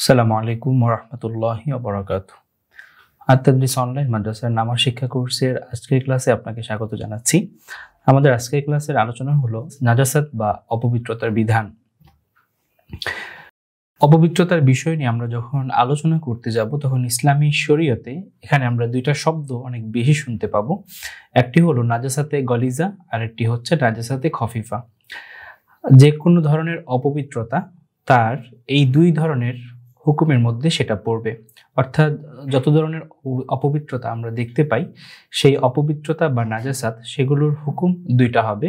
আসসালামু আলাইকুম রহমতুল্লাহ বরাকাত আত্মাদ্রিস অনলাইন মাদ্রাসার নামা শিক্ষা কোর্সের আজকের ক্লাসে আপনাকে স্বাগত জানাচ্ছি আমাদের আজকের ক্লাসের আলোচনা হলো নাজাসাত বা অপবিত্রতার বিধান অপবিত্রতার বিষয় নিয়ে আমরা যখন আলোচনা করতে যাব তখন ইসলামী শরীয়তে এখানে আমরা দুইটা শব্দ অনেক বেশি শুনতে পাবো একটি হলো নাজাসাতে গলিজা আর একটি হচ্ছে নাজাসাতে খফিফা যে কোনো ধরনের অপবিত্রতা তার এই দুই ধরনের হুকুমের মধ্যে সেটা পড়বে অর্থাৎ যত ধরনের অপবিত্রতা আমরা দেখতে পাই সেই অপবিত্রতা বা নাজাসাত সেগুলোর হুকুম দুইটা হবে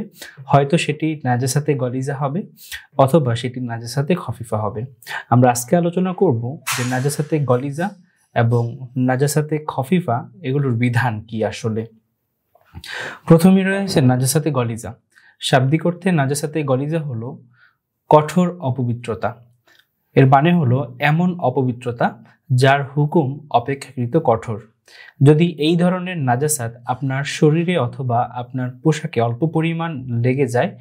হয়তো সেটি নাজাসাতে গলিজা হবে অথবা সেটি নাজাসাতে খফিফা হবে আমরা আজকে আলোচনা করব যে নাজাসাতে গলিজা এবং নাজাসাতে খফিফা এগুলোর বিধান কি আসলে প্রথমে রয়েছে নাজাসাতে গলিজা শাব্দিক অর্থে নাজাসাতে গলিজা হলো কঠোর অপবিত্রতা এর মানে হলো এমন অপবিত্রতা যার হুকুম অপেক্ষাকৃত কঠোর যদি এই ধরনের নাজাসাত আপনার শরীরে অথবা আপনার পোশাকে অল্প পরিমাণ লেগে যায়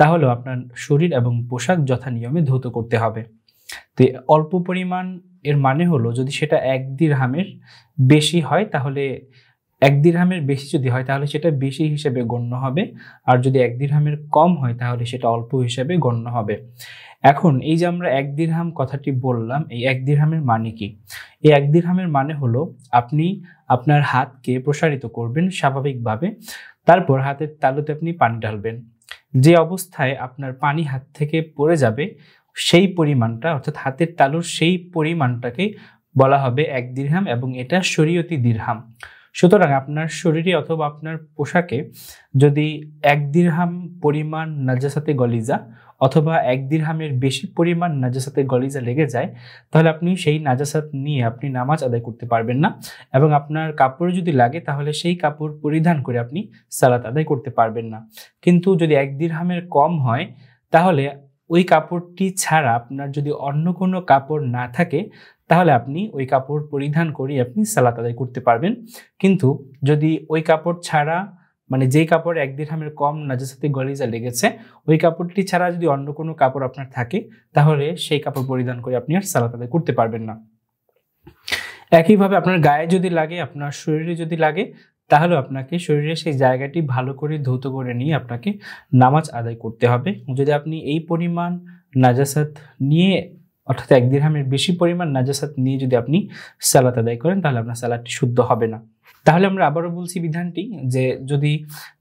তাহলে আপনার শরীর এবং পোশাক যথা নিয়মে ধৌত করতে হবে তো অল্প পরিমাণ এর মানে হলো যদি সেটা এক দিরহামের বেশি হয় তাহলে এক দিরহামের বেশি যদি হয় তাহলে সেটা বেশি হিসেবে গণ্য হবে আর যদি এক দিরহামের কম হয় তাহলে সেটা অল্প হিসেবে গণ্য হবে এখন এই যে আমরা এক দিরহাম কথাটি বললাম এই এক দিরহামের মানে কি এই এক দিরহামের মানে হলো আপনি আপনার হাতকে প্রসারিত করবেন স্বাভাবিকভাবে তারপর হাতের তালুতে আপনি পানি ঢালবেন যে অবস্থায় আপনার পানি হাত থেকে পড়ে যাবে সেই পরিমাণটা অর্থাৎ হাতের তালুর সেই পরিমাণটাকে বলা হবে এক দিরহাম এবং এটা শরীয়তি দিরহাম সুতরাং আপনার শরীরে অথবা আপনার পোশাকে যদি এক দীর্হাম পরিমাণ নাজাসাতে গলিজা অথবা এক দীর্হামের বেশি পরিমাণ নাজাসাতে গলিজা লেগে যায় তাহলে আপনি সেই নাজাসাত নিয়ে আপনি নামাজ আদায় করতে পারবেন না এবং আপনার কাপড় যদি লাগে তাহলে সেই কাপড় পরিধান করে আপনি সালাত আদায় করতে পারবেন না কিন্তু যদি এক দীর্হামের কম হয় তাহলে ওই কাপড়টি ছাড়া আপনার যদি অন্য কোনো কাপড় না থাকে তাহলে আপনি ওই কাপড় পরিধান করে আপনি সালাত আদায় করতে পারবেন কিন্তু যদি ওই কাপড় ছাড়া মানে যেই কাপড় এক হামের কম নাজাসাতে গলিজা লেগেছে ওই কাপড়টি ছাড়া যদি অন্য কোনো কাপড় আপনার থাকে তাহলে সেই কাপড় পরিধান করে আপনি আর সালাত আদায় করতে পারবেন না একইভাবে আপনার গায়ে যদি লাগে আপনার শরীরে যদি লাগে তাহলে আপনাকে শরীরের সেই জায়গাটি ভালো করে ধৌত করে নিয়ে আপনাকে নামাজ আদায় করতে হবে যদি আপনি এই পরিমাণ নাজাসাত নিয়ে অর্থাৎ এক দিরহামের বেশি পরিমাণ নাজাসাত নিয়ে যদি আপনি স্যালাদ আদায় করেন তাহলে আপনার স্যালাডটি শুদ্ধ হবে না তাহলে আমরা আবারও বলছি বিধানটি যে যদি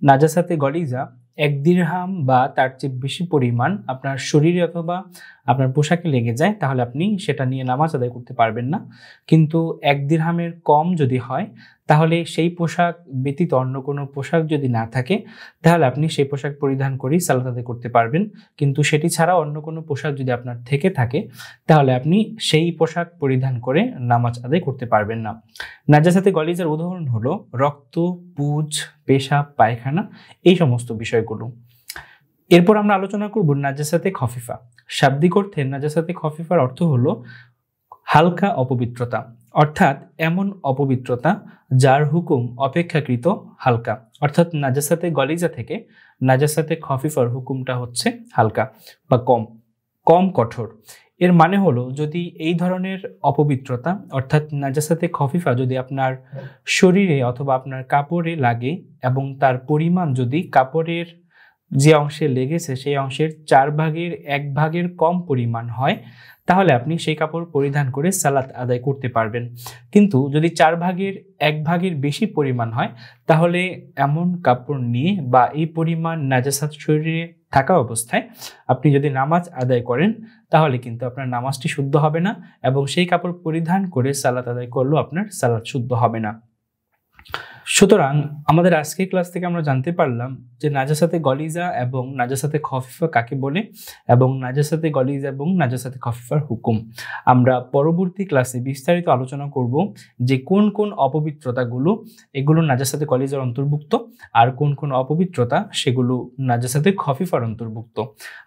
নাজাসাতে গলিজা এক দিরহাম বা তার চেয়ে বেশি পরিমাণ আপনার শরীরে অথবা আপনার পোশাকে লেগে যায় তাহলে আপনি সেটা নিয়ে নামাজ আদায় করতে পারবেন না কিন্তু এক দিরহামের কম যদি হয় তাহলে সেই পোশাক ব্যতীত অন্য কোনো পোশাক যদি না থাকে তাহলে আপনি সেই পোশাক পরিধান করেই সালাদ আদায় করতে পারবেন কিন্তু সেটি ছাড়া অন্য কোনো পোশাক যদি আপনার থেকে থাকে তাহলে আপনি সেই পোশাক পরিধান করে নামাজ আদায় করতে পারবেন না নাজাসাতে গলিজার উদাহরণ হলো রক্ত পুজ পেশাব পায়খানা এই সমস্ত বিষয়গুলো এরপর আমরা আলোচনা করব নাজাসাতে খফিফা শাব্দিক অর্থে নাজাসাতে খফিফার অর্থ হলো হালকা অপবিত্রতা অর্থাৎ এমন অপবিত্রতা যার হুকুম অপেক্ষাকৃত হালকা অর্থাৎ নাজাসাতে গলিজা থেকে নাজাসাতে খফিফার হুকুমটা হচ্ছে হালকা বা কম কম কঠোর এর মানে হলো যদি এই ধরনের অপবিত্রতা অর্থাৎ নাজাসাতে খফিফা যদি আপনার শরীরে অথবা আপনার কাপড়ে লাগে এবং তার পরিমাণ যদি কাপড়ের যে অংশে লেগেছে সেই অংশের চার ভাগের এক ভাগের কম পরিমাণ হয় তাহলে আপনি সেই কাপড় পরিধান করে সালাত আদায় করতে পারবেন কিন্তু যদি চার ভাগের এক ভাগের বেশি পরিমাণ হয় তাহলে এমন কাপড় নিয়ে বা এই পরিমাণ নাজাসাত শরীরে থাকা অবস্থায় আপনি যদি নামাজ আদায় করেন তাহলে কিন্তু আপনার নামাজটি শুদ্ধ হবে না এবং সেই কাপড় পরিধান করে সালাত আদায় করলেও আপনার সালাত শুদ্ধ হবে না সুতরাং আমাদের আজকে ক্লাস থেকে আমরা জানতে পারলাম যে নাজাসাতে গলিজা এবং নাজাসাতে খফিফা কাকে বলে এবং নাজাসাতে গলিজা এবং নাজাসাতে খফিফার হুকুম আমরা পরবর্তী ক্লাসে বিস্তারিত আলোচনা করব যে কোন কোন অপবিত্রতাগুলো এগুলো নাজাসাতে গলিজার অন্তর্ভুক্ত আর কোন কোন অপবিত্রতা সেগুলো নাজাসাতে খফিফার অন্তর্ভুক্ত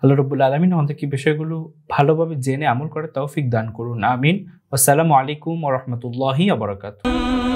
আল্লাহ রবুল আলমিন কি বিষয়গুলো ভালোভাবে জেনে আমল করে তৌফিক দান করুন আমিন আসসালামু আলাইকুম ও রহমতুল্লাহি আবরকাত